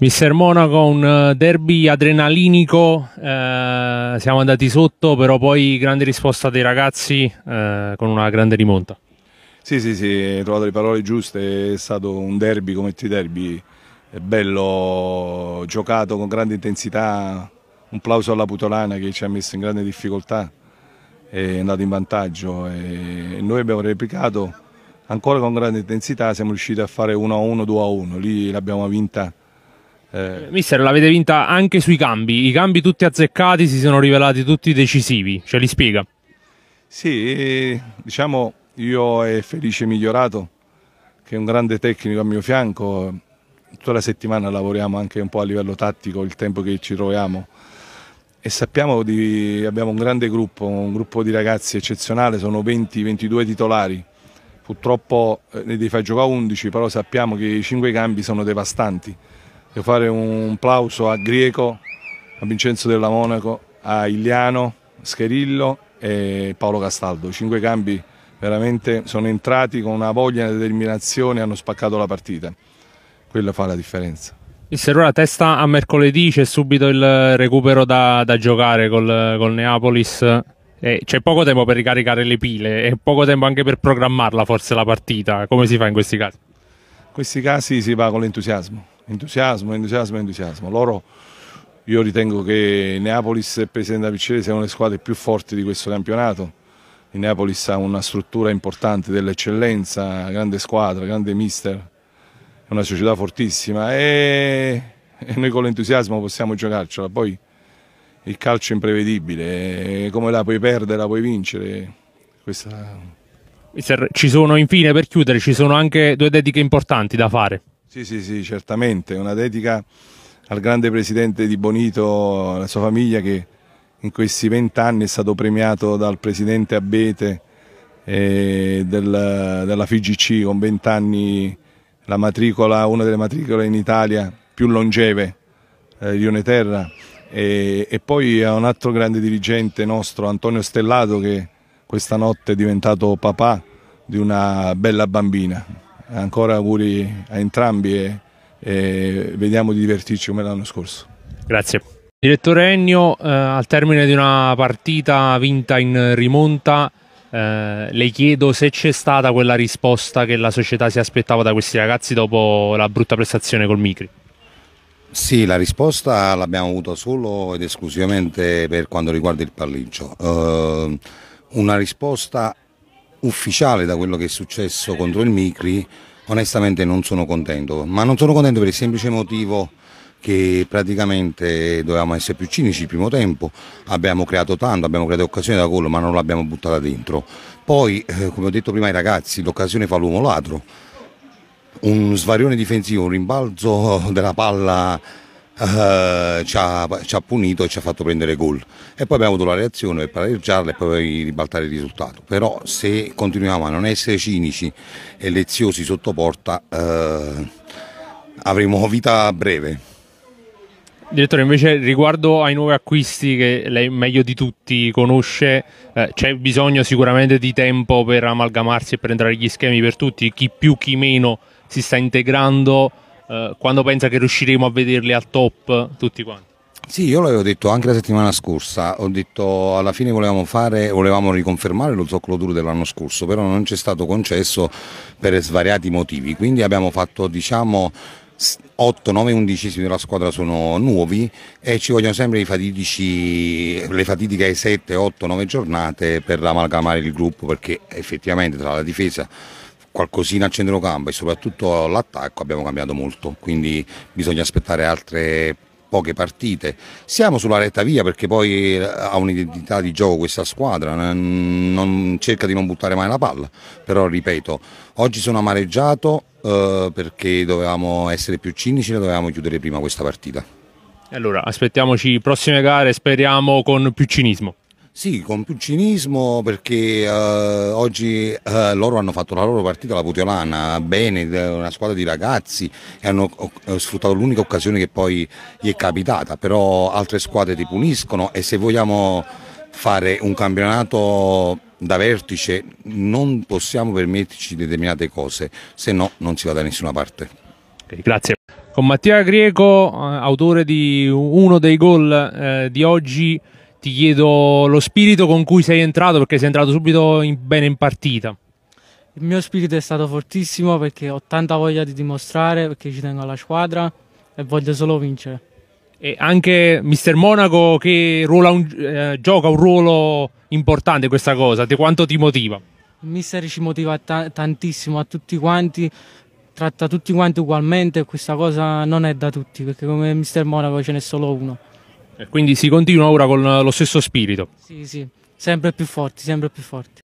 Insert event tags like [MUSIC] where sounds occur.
Mister Monaco, un eh, derby adrenalinico, eh, siamo andati sotto, però poi grande risposta dei ragazzi eh, con una grande rimonta. Sì, sì, sì, hai trovato le parole giuste, è stato un derby come tutti i derby, è bello, giocato con grande intensità, un plauso alla Putolana che ci ha messo in grande difficoltà, è andato in vantaggio e noi abbiamo replicato ancora con grande intensità, siamo riusciti a fare 1-1, 2-1, lì l'abbiamo vinta eh, Mister, l'avete vinta anche sui cambi. I cambi tutti azzeccati si sono rivelati tutti decisivi. Ce li spiega? Sì, diciamo io e Felice Migliorato, che è un grande tecnico a mio fianco, tutta la settimana lavoriamo anche un po' a livello tattico, il tempo che ci troviamo. E sappiamo di abbiamo un grande gruppo, un gruppo di ragazzi eccezionale, sono 20-22 titolari. Purtroppo eh, ne devi far giocare 11, però sappiamo che i 5 cambi sono devastanti Devo fare un applauso a Grieco, a Vincenzo Della Monaco, a Iliano, Scherillo e Paolo Castaldo. Cinque cambi veramente sono entrati con una voglia e una determinazione e hanno spaccato la partita. Quella fa la differenza. Il Serrura testa a mercoledì, c'è subito il recupero da, da giocare col, col Neapolis. c'è poco tempo per ricaricare le pile e poco tempo anche per programmarla forse la partita. Come si fa in questi casi? In questi casi si va con l'entusiasmo entusiasmo, entusiasmo, entusiasmo. Loro, io ritengo che Neapolis e Pesenta Piccere siano le squadre più forti di questo campionato. Il Neapolis ha una struttura importante dell'eccellenza, grande squadra, grande mister, è una società fortissima e, e noi con l'entusiasmo possiamo giocarcela. Poi il calcio è imprevedibile, eh, come la puoi perdere, la puoi vincere. Questa... Mister, ci sono infine per chiudere, ci sono anche due dediche importanti da fare. Sì, sì, sì, certamente, una dedica al grande presidente di Bonito, alla sua famiglia che in questi vent'anni è stato premiato dal presidente Abete eh, del, della FIGC con vent'anni la matricola, una delle matricole in Italia più longeve eh, di Uneterra e, e poi a un altro grande dirigente nostro, Antonio Stellato che questa notte è diventato papà di una bella bambina ancora auguri a entrambi e, e vediamo di divertirci come l'anno scorso. Grazie. Direttore Ennio, eh, al termine di una partita vinta in rimonta, eh, le chiedo se c'è stata quella risposta che la società si aspettava da questi ragazzi dopo la brutta prestazione col Micri. Sì, la risposta l'abbiamo avuta solo ed esclusivamente per quanto riguarda il palliccio. Eh, una risposta ufficiale da quello che è successo contro il Micri, onestamente non sono contento, ma non sono contento per il semplice motivo che praticamente dovevamo essere più cinici il primo tempo, abbiamo creato tanto, abbiamo creato occasione da gol ma non l'abbiamo buttata dentro. Poi, eh, come ho detto prima ai ragazzi, l'occasione fa l'uomo ladro, un svarione difensivo, un rimbalzo della palla eh, ci, ha, ci, ha, punito e ci ha fatto prendere gol. E poi abbiamo avuto la reazione per pareggiarla e poi ribaltare il risultato. Però se continuiamo a non essere cinici e leziosi sotto porta eh, avremo [LAUGHS] vita breve. Direttore, invece riguardo ai nuovi acquisti che lei meglio di tutti conosce, eh, c'è bisogno sicuramente di tempo per amalgamarsi e per entrare gli schemi per tutti, chi più chi meno si sta integrando eh, quando pensa che riusciremo a vederli al top tutti quanti? Sì, io l'avevo detto anche la settimana scorsa, ho detto alla fine volevamo fare, volevamo riconfermare lo zoccolo duro dell'anno scorso, però non ci è stato concesso per svariati motivi, quindi abbiamo fatto diciamo 8, 9, 11 della squadra sono nuovi e ci vogliono sempre fatidici, le fatidiche 7, 8, 9 giornate per amalgamare il gruppo perché effettivamente tra la difesa qualcosina a centrocampo e soprattutto l'attacco abbiamo cambiato molto, quindi bisogna aspettare altre poche partite. Siamo sulla retta via perché poi eh, ha un'identità di gioco questa squadra, eh, non, cerca di non buttare mai la palla, però ripeto, oggi sono amareggiato eh, perché dovevamo essere più cinici e dovevamo chiudere prima questa partita. Allora, aspettiamoci prossime gare, speriamo con più cinismo. Sì, con più cinismo perché eh, oggi eh, loro hanno fatto la loro partita, alla Putiolana, bene, eh, una squadra di ragazzi e hanno eh, sfruttato l'unica occasione che poi gli è capitata, però altre squadre ti puniscono e se vogliamo fare un campionato da vertice non possiamo permetterci determinate cose, se no non si va da nessuna parte. Okay, grazie. Con Mattia Greco, eh, autore di uno dei gol eh, di oggi ti chiedo lo spirito con cui sei entrato perché sei entrato subito in, bene in partita. Il mio spirito è stato fortissimo perché ho tanta voglia di dimostrare perché ci tengo alla squadra e voglio solo vincere. E anche Mister Monaco che un, eh, gioca un ruolo importante questa cosa, di quanto ti motiva? Il mister ci motiva ta- tantissimo a tutti quanti, tratta tutti quanti ugualmente, questa cosa non è da tutti perché come Mister Monaco ce n'è solo uno quindi si continua ora con lo stesso spirito. Sì, sì, sempre più forti, sempre più forti.